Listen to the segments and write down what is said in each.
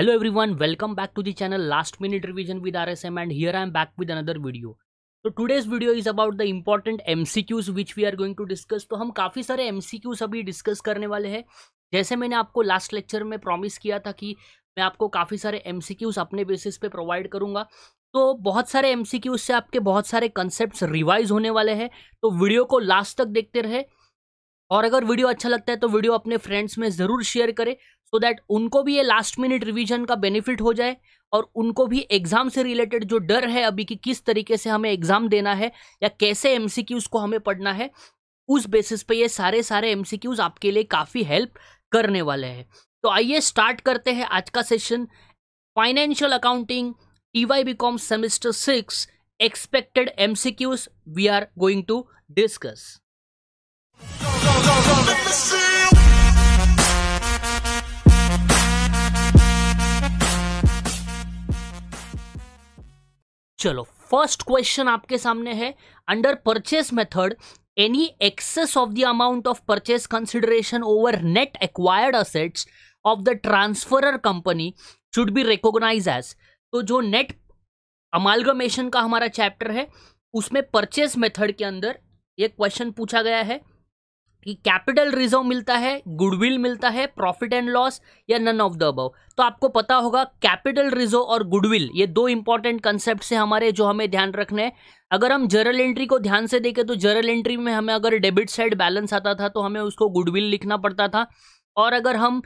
hello everyone welcome back to the channel last minute revision with rsm and here I am back with another video तो today's video is about the important M C Qs which we are going to discuss तो हम काफ़ी सारे M C Qs अभी discuss करने वाले हैं जैसे मैंने आपको लास्ट लेक्चर में प्रॉमिस किया था कि मैं आपको काफ़ी सारे एम सी क्यूज अपने बेसिस पे प्रोवाइड करूँगा तो बहुत सारे एम सी क्यूज से आपके बहुत सारे कंसेप्ट रिवाइज होने वाले हैं तो वीडियो को लास्ट तक देखते रहे और अगर वीडियो अच्छा लगता है तो वीडियो अपने फ्रेंड्स में ज़रूर शेयर करें सो so दैट उनको भी ये लास्ट मिनट रिवीजन का बेनिफिट हो जाए और उनको भी एग्ज़ाम से रिलेटेड जो डर है अभी कि किस तरीके से हमें एग्ज़ाम देना है या कैसे एम को हमें पढ़ना है उस बेसिस पे ये सारे सारे एम आपके लिए काफ़ी हेल्प करने वाले हैं तो आइए स्टार्ट करते हैं आज का session financial accounting T Y B com semester six expected M C Qs we are going to discuss चलो फर्स्ट क्वेश्चन आपके सामने है under purchase method any excess of the amount of purchase consideration over net acquired assets of the transferor company should be recognise as तो जो net amalgamation का हमारा chapter है उसमें परचेस मेथड के अंदर ये क्वेश्चन पूछा गया है कैपिटल रिजर्व मिलता है गुडविल मिलता है प्रॉफिट एंड लॉस या नन ऑफ द अबव तो आपको पता होगा कैपिटल रिजर्व और गुडविल ये दो इंपॉर्टेंट कंसेप्ट से हमारे जो हमें ध्यान रखने हैं अगर हम जर्नल एंट्री को ध्यान से देखें तो जर्नल एंट्री में हमें अगर डेबिट साइड बैलेंस आता था तो हमें उसको गुडविल लिखना पड़ता था और अगर हम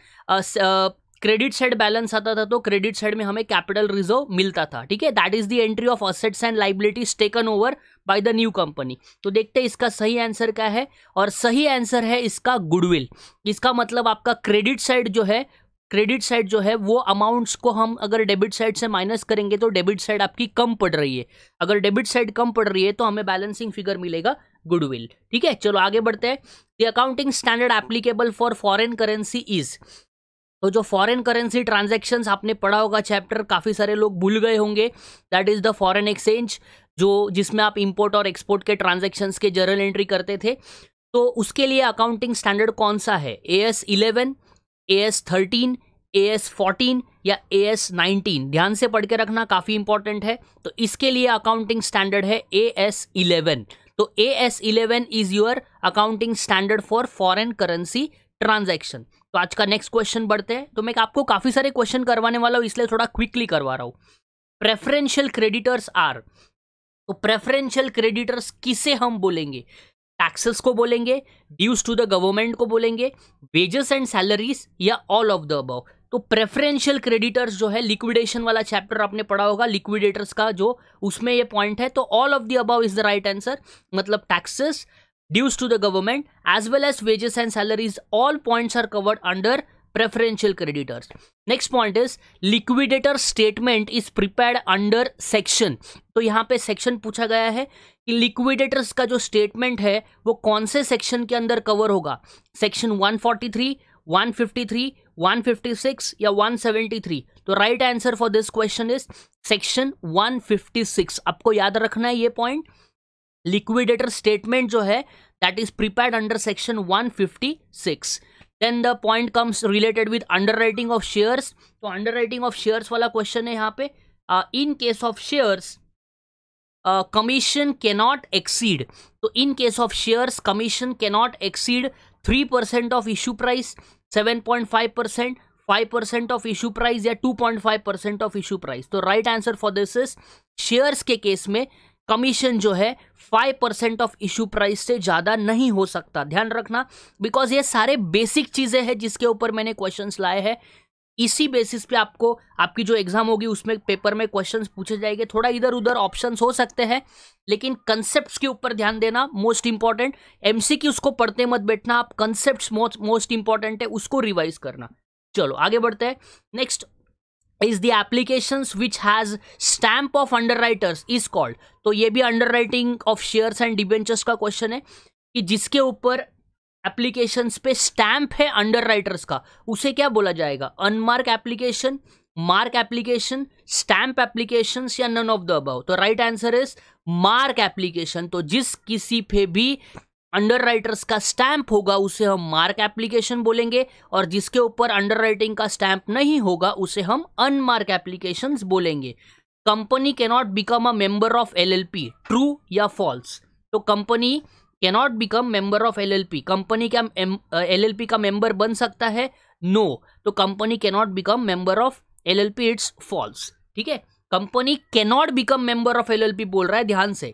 क्रेडिट साइड बैलेंस आता था तो क्रेडिट साइड में हमें कैपिटल रिजर्व मिलता था ठीक है that is the entry of assets and liabilities taken over by the new company तो देखते हैं इसका सही आंसर क्या है और सही आंसर है इसका गुडविल इसका मतलब आपका क्रेडिट साइड जो है क्रेडिट साइड जो है वो अमाउंट्स को हम अगर डेबिट साइड से माइनस करेंगे तो डेबिट साइड आपकी कम पड़ रही है अगर डेबिट साइड कम पड़ रही है तो हमें बैलेंसिंग फिगर मिलेगा गुडविल ठीक है चलो आगे बढ़ते हैं the accounting standard applicable for foreign currency is तो जो फॉरेन करेंसी ट्रांजेक्शन आपने पढ़ा होगा चैप्टर काफ़ी सारे लोग भूल गए होंगे that is the foreign exchange जो जिसमें आप इंपोर्ट और एक्सपोर्ट के ट्रांजेक्शन के जर्नल एंट्री करते थे तो उसके लिए अकाउंटिंग स्टैंडर्ड कौन सा है A S eleven A S thirteen A S fourteen या ए एस नाइनटीन ध्यान से पढ़ के रखना काफ़ी इंपॉर्टेंट है तो इसके लिए अकाउंटिंग स्टैंडर्ड है ए एस इलेवन तो A S eleven is your accounting standard for foreign currency transaction तो आज का नेक्स्ट क्वेश्चन बढ़ते हैं तो मैं आपको काफ़ी सारे क्वेश्चन करवाने वाला हूँ इसलिए थोड़ा क्विकली करवा रहा हूँ प्रेफरेंशियल क्रेडिटर्स आर तो प्रेफरेंशियल क्रेडिटर्स किसे हम बोलेंगे टैक्सेस को बोलेंगे ड्यूज टू द गवर्नमेंट को बोलेंगे वेजेस एंड सैलरीज या ऑल ऑफ द अबव तो प्रेफरेंशियल क्रेडिटर्स जो है लिक्विडेशन वाला चैप्टर आपने पढ़ा होगा लिक्विडेटर्स का जो उसमें ये पॉइंट है तो all of the above is the right answer मतलब taxes dues to the government as well as wages and salaries all points are covered under preferential creditors next point is liquidator statement is prepared under section तो यहाँ पे section पूछा गया है कि liquidators का जो स्टेटमेंट है वो कौन से सेक्शन के अंदर कवर होगा सेक्शन 143 153 156 या 173 तो right answer for this question is section 156 आपको याद रखना है ये पॉइंट लिक्विडेटर स्टेटमेंट जो है that is prepared under section 156 then the point comes related with underwriting of shares तो अंडर राइटिंग ऑफ शेयर्स वाला क्वेश्चन है यहाँ पे in case of shares commission cannot exceed तो in case of shares commission cannot exceed three percent of issue price seven point five percent five percent of issue price या two point five percent of issue price तो right answer for this is shares के case में commission जो है five percent of issue price से ज़्यादा नहीं हो सकता ध्यान रखना बिकॉज ये सारे बेसिक चीज़ें हैं जिसके ऊपर मैंने क्वेश्चंस लाए हैं इसी बेसिस पे आपको आपकी जो एग्ज़ाम होगी उसमें पेपर में क्वेश्चंस पूछे जाएंगे थोड़ा इधर उधर ऑप्शंस हो सकते हैं लेकिन कंसेप्ट्स के ऊपर ध्यान देना मोस्ट इंपॉर्टेंट की उसको पढ़ते मत बैठना आप कंसेप्ट मोस्ट इंपॉर्टेंट है उसको रिवाइज करना चलो आगे बढ़ते हैं next is the application which has stamp of underwriters is called तो ये भी underwriting of share and debentures का क्वेश्चन है कि जिसके ऊपर एप्लीकेशन पे स्टैम्प है अंडर राइटर्स का उसे क्या बोला जाएगा unmark application mark application stamp application या नन ऑफ द अबाउ तो right answer is mark application तो जिस किसी पे भी अंडर राइटर्स का स्टैंप होगा उसे हम मार्क एप्लीकेशन बोलेंगे और जिसके ऊपर अंडर राइटिंग का स्टैंप नहीं होगा उसे हम अनमार्क एप्लीकेशन बोलेंगे company cannot become a member of LLP true या फॉल्स तो company cannot become member of LLP company क्या एलएलपी का मेंबर बन सकता है नो no. तो company cannot become member of LLP it's false ठीक है company cannot become member of LLP बोल रहा है ध्यान से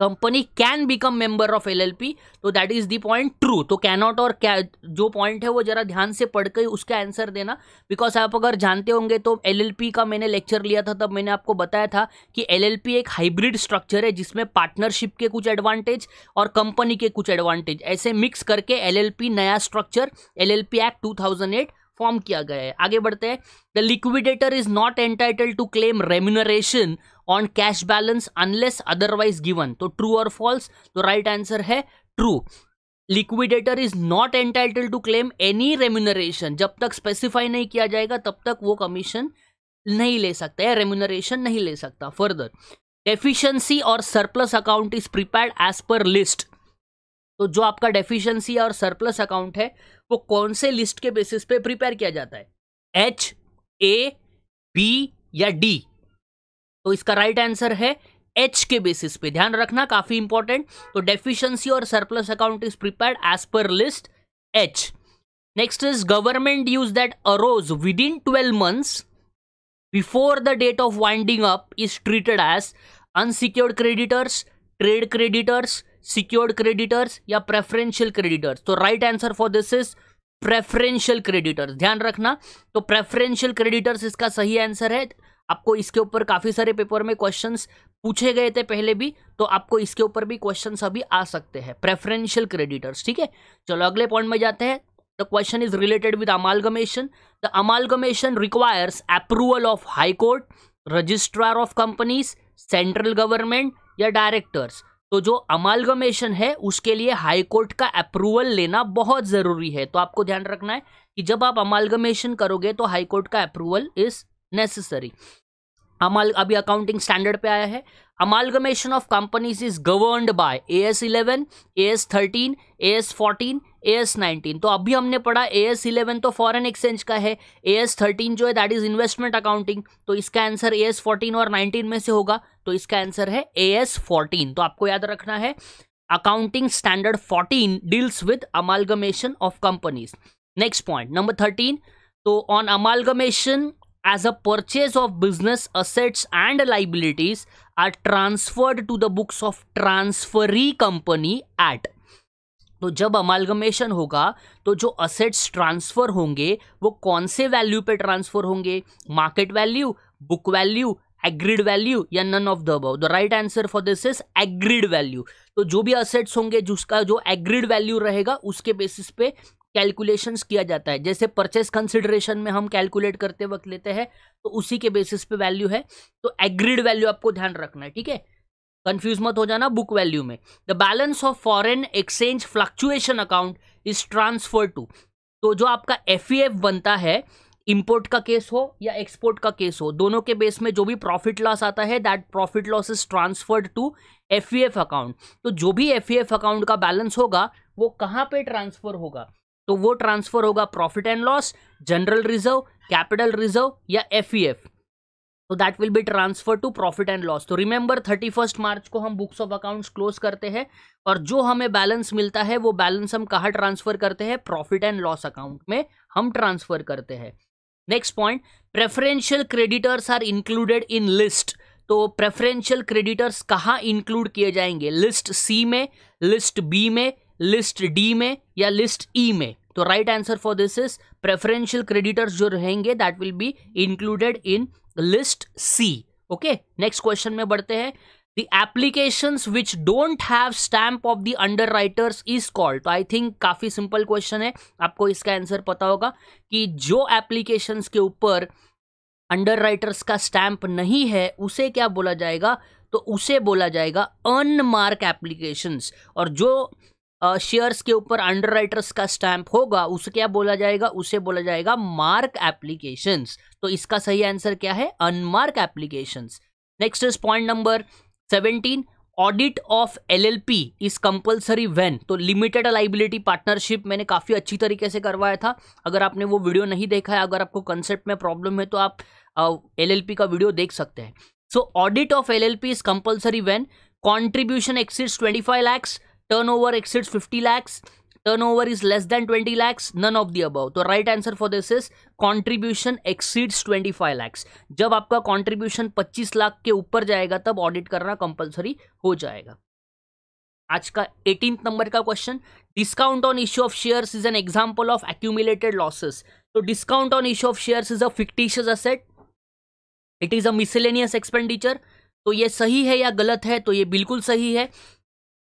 company can become member of LLP तो that is the point true तो कैनॉट और क्या जो पॉइंट है वो जरा ध्यान से पढ़ के उसका आंसर देना बिकॉज आप अगर जानते होंगे तो एलएलपी का मैंने लेक्चर लिया था तब मैंने आपको बताया था कि एलएलपी एक हाइब्रिड स्ट्रक्चर है जिसमें पार्टनरशिप के कुछ एडवांटेज और कंपनी के कुछ एडवांटेज ऐसे मिक्स करके पी नया structure P act to form किया गया है आगे बढ़ते हैं the liquidator is not entitle to claim remuneration on cash balance unless otherwise given तो ट्रू और फॉल्स तो राइट आंसर है true liquidator is not entitle to claim any remuneration जब तक स्पेसिफाई नहीं किया जाएगा तब तक वो कमीशन नहीं ले सकता या रेम्यूनरेशन नहीं ले सकता फर्दर डेफिशिएंसी और surplus account is prepared as per list तो जो आपका डेफिशिएंसी और सरप्लस अकाउंट है वो कौन से लिस्ट के बेसिस पे प्रिपेयर किया जाता है एच ए बी या डी तो इसका राइट आंसर है एच के बेसिस पे ध्यान रखना काफी इंपॉर्टेंट तो डेफिशिएंसी और surplus account is prepared as per list H next is government dues that arose within twelve months before the date of winding up is treated as unsecured creditors trade creditors secured creditors या preferential creditors तो right answer for this is preferential creditors ध्यान रखना तो preferential creditors इसका सही answer है आपको इसके ऊपर काफ़ी सारे पेपर में क्वेश्चंस पूछे गए थे पहले भी तो आपको इसके ऊपर भी क्वेश्चंस अभी आ सकते हैं प्रेफरेंशियल क्रेडिटर्स ठीक है चलो अगले पॉइंट में जाते हैं the question is related with amalgamation the amalgamation requires approval of high court registrar of companies central government या डायरेक्टर्स तो जो अमालगमेशन है उसके लिए हाई कोर्ट का अप्रूवल लेना बहुत ज़रूरी है तो आपको ध्यान रखना है कि जब आप अमालगमेशन करोगे तो हाई कोर्ट का अप्रूवल इज नेसेसरी अमाल अभी अकाउंटिंग स्टैंडर्ड पे आया है amalgamation of companies is governed by A S eleven A S thirteen A S fourteen A S nineteen तो अभी हमने पढ़ा ए एस इलेवन तो फॉरेन एक्सचेंज का है ए एस थर्टीन जो है दैट इज इन्वेस्टमेंट अकाउंटिंग तो इसका आंसर ए एस फोर्टीन और नाइनटीन में से होगा तो इसका आंसर है ए एस फोर्टीन तो आपको याद रखना है accounting standard fourteen deals with amalgamation of companies next point number thirteen तो on amalgamation as a purchase of business assets and liabilities are transferred to the books of transferee company at तो जब amalgamation होगा तो जो assets transfer होंगे वो कौन से वैल्यू पे ट्रांसफ़र होंगे market value book value agreed value या none of the above the right answer for this is agreed value तो जो भी असेट्स होंगे जिसका जो एग्रीड वैल्यू रहेगा उसके बेसिस पे कैलकुलेशंस किया जाता है जैसे परचेस कंसिडरेशन में हम कैलकुलेट करते वक्त लेते हैं तो उसी के बेसिस पे वैल्यू है तो एग्रीड वैल्यू आपको ध्यान रखना है ठीक है कंफ्यूज मत हो जाना बुक वैल्यू में the balance of foreign exchange fluctuation account is transfer to तो जो आपका एफ e बनता है इम्पोर्ट का केस हो या एक्सपोर्ट का केस हो दोनों के बेस में जो भी प्रॉफिट लॉस आता है that profit loss is transferred to F account तो जो भी एफ अकाउंट e का बैलेंस होगा वो कहाँ पे ट्रांसफर होगा तो वो ट्रांसफर होगा profit and loss general reserve capital reserve या एफ ई एफ तो that will be transfer to profit and loss तो रिमेंबर थर्टी फर्स्ट मार्च को हम बुक्स ऑफ अकाउंट्स क्लोज करते हैं और जो हमें बैलेंस मिलता है वो बैलेंस हम कहाँ ट्रांसफर करते हैं प्रॉफिट एंड लॉस अकाउंट में हम ट्रांसफर करते हैं next point preferential creditors are included in list तो प्रेफरेंशियल क्रेडिटर्स कहाँ इंक्लूड किए जाएंगे लिस्ट सी में लिस्ट बी में लिस्ट डी में या लिस्ट ई e में तो right answer for this is preferential creditors जो रहेंगे that will be included in list C okay next question में बढ़ते हैं application which don't have stamp of the underwriters is called तो I think काफ़ी simple question है आपको इसका आंसर पता होगा कि जो एप्लीकेशन के ऊपर अंडर राइटर्स का स्टैम्प नहीं है उसे क्या बोला जाएगा तो उसे बोला जाएगा अनमार्क एप्लीकेशंस और जो शेयर्स के ऊपर अंडर का स्टैंप होगा उसे क्या बोला जाएगा उसे बोला जाएगा मार्क एप्लीकेशंस तो इसका सही आंसर क्या है unmark applications next is point number seventeen audit of LLP is compulsory when तो लिमिटेड लाइबिलिटी पार्टनरशिप मैंने काफ़ी अच्छी तरीके से करवाया था अगर आपने वो वीडियो नहीं देखा है अगर आपको कंसेप्ट में प्रॉब्लम है तो आप एल uh, का वीडियो देख सकते हैं so audit of P is compulsory when contribution exceeds twenty five lakhs exceeds fifty lakhs turnover is less than twenty lakhs none of the above तो right answer for this is contribution exceeds five lakhs जब आपका contribution पच्चीस लाख के ऊपर जाएगा तब audit करना compulsory हो जाएगा आज का एटीन नंबर का question discount on issue of shares is an example of accumulated losses तो discount on issue of shares is a fictitious asset it is a miscellaneous expenditure तो ये सही है या गलत है तो ये बिल्कुल सही है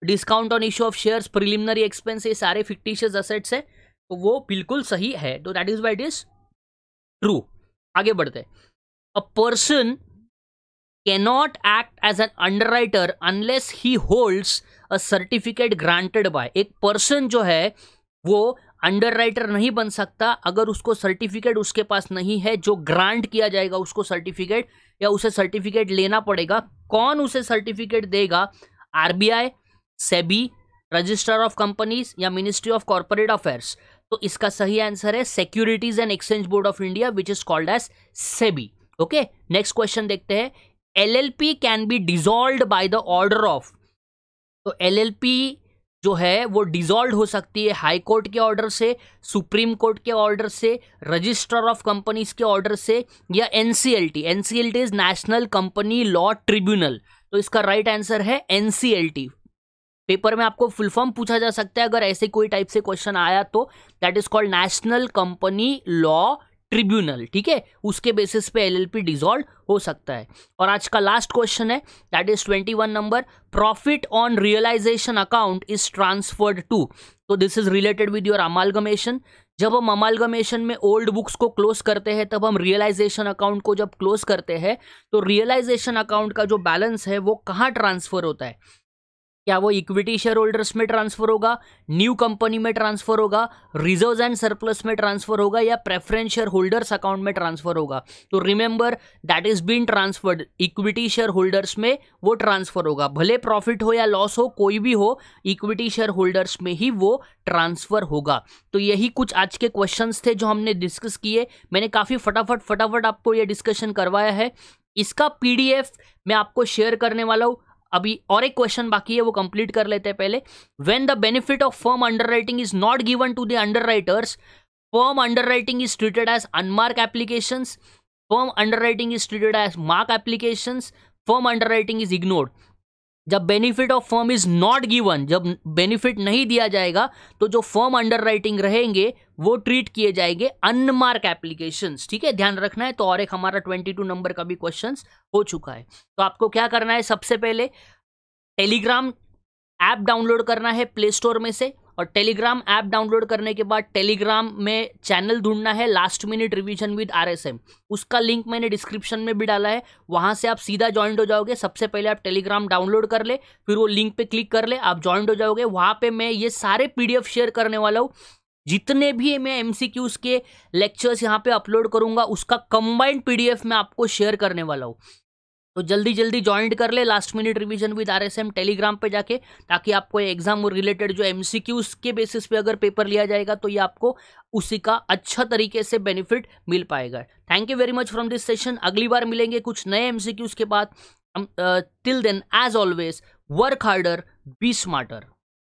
discount on issue of shares preliminary expense ये सारे फिक्टिशियस असेट्स है तो वो बिल्कुल सही है तो that is what is true आगे बढ़ते a person act as an underwriter unless he holds a certificate granted by एक पर्सन जो है वो अंडर राइटर नहीं बन सकता अगर उसको सर्टिफिकेट उसके पास नहीं है जो ग्रांट किया जाएगा उसको सर्टिफिकेट या उसे सर्टिफिकेट लेना पड़ेगा कौन उसे सर्टिफिकेट देगा RBI SEBI registrar of companies या मिनिस्ट्री ऑफ कॉरपोरेट अफेयर्स तो इसका सही आंसर है securities and exchange board of India which is called as SEBI okay next question देखते हैं LLP can be dissolve by the order of तो LLP जो है वो डिजोल्व हो सकती है हाई कोर्ट के ऑर्डर से सुप्रीम कोर्ट के ऑर्डर से रजिस्ट्रार ऑफ कंपनीज के ऑर्डर से या NCLT NCLT is national company law tribunal तो इसका राइट right आंसर है एनसीएलटी पेपर में आपको फुल फॉर्म पूछा जा सकता है अगर ऐसे कोई टाइप से क्वेश्चन आया तो that is called national company law tribunal ठीक है उसके बेसिस पे एलएलपी डिजॉल्व हो सकता है और आज का लास्ट क्वेश्चन है that is twenty one number profit on realisation account is transferred to तो this is related with your amalgamation जब हम अमालगमेशन में ओल्ड बुक्स को क्लोज करते हैं तब हम रियलाइजेशन अकाउंट को जब क्लोज करते हैं तो रियलाइजेशन अकाउंट का जो बैलेंस है वो कहाँ ट्रांसफर होता है क्या वो इक्विटी शेयर होल्डर्स में ट्रांसफर होगा न्यू कंपनी में ट्रांसफर होगा रिजर्व एंड सरप्लस में ट्रांसफर होगा या प्रेफरेंस शेयर होल्डर्स अकाउंट में ट्रांसफर होगा तो remember that is been transferred equity shareholders में वो ट्रांसफर होगा भले प्रॉफिट हो या लॉस हो कोई भी हो इक्विटी शेयर होल्डर्स में ही वो ट्रांसफर होगा तो यही कुछ आज के क्वेश्चन थे जो हमने डिस्कस किए मैंने काफ़ी फटाफट फटाफट आपको ये डिस्कशन करवाया है इसका पीडीएफ मैं आपको शेयर करने वाला हूँ अभी और एक क्वेश्चन बाकी है वो कंप्लीट कर लेते हैं पहले when the benefit of firm underwriting is not given to the underwriters firm underwriting is treated as unmark application firm underwriting is treated as mark application firm underwriting is ignored जब benefit of firm is not given जब benefit नहीं दिया जाएगा तो जो firm under writing रहेंगे वो treat किए जाएंगे अनमार्क एप्लीकेशन ठीक है ध्यान रखना है तो और एक हमारा ट्वेंटी टू नंबर का भी क्वेश्चन हो चुका है तो आपको क्या करना है सबसे पहले टेलीग्राम ऐप डाउनलोड करना है प्ले स्टोर में से और टेलीग्राम ऐप डाउनलोड करने के बाद टेलीग्राम में चैनल ढूंढना है last minute revision with RSM उसका लिंक मैंने डिस्क्रिप्शन में भी डाला है वहाँ से आप सीधा ज्वाइंट हो जाओगे सबसे पहले आप टेलीग्राम डाउनलोड कर ले फिर वो लिंक पे क्लिक कर ले आप ज्वाइंट हो जाओगे वहाँ पर मैं ये सारे पी शेयर करने वाला हूँ जितने भी मैं एम के लेक्चर्स यहाँ पे अपलोड करूँगा उसका कंबाइंड पीडीएफ मैं आपको शेयर करने वाला हूँ तो जल्दी जल्दी ज्वाइन कर ले last minute revision with RSM Telegram पे जाके ताकि आपको एग्जाम रिलेटेड जो एमसीक्यूज के बेसिस पे अगर पेपर लिया जाएगा तो ये आपको उसी का अच्छा तरीके से बेनिफिट मिल पाएगा thank you very much from this session अगली बार मिलेंगे कुछ नए क्यूज के बाद till then as always work harder be smarter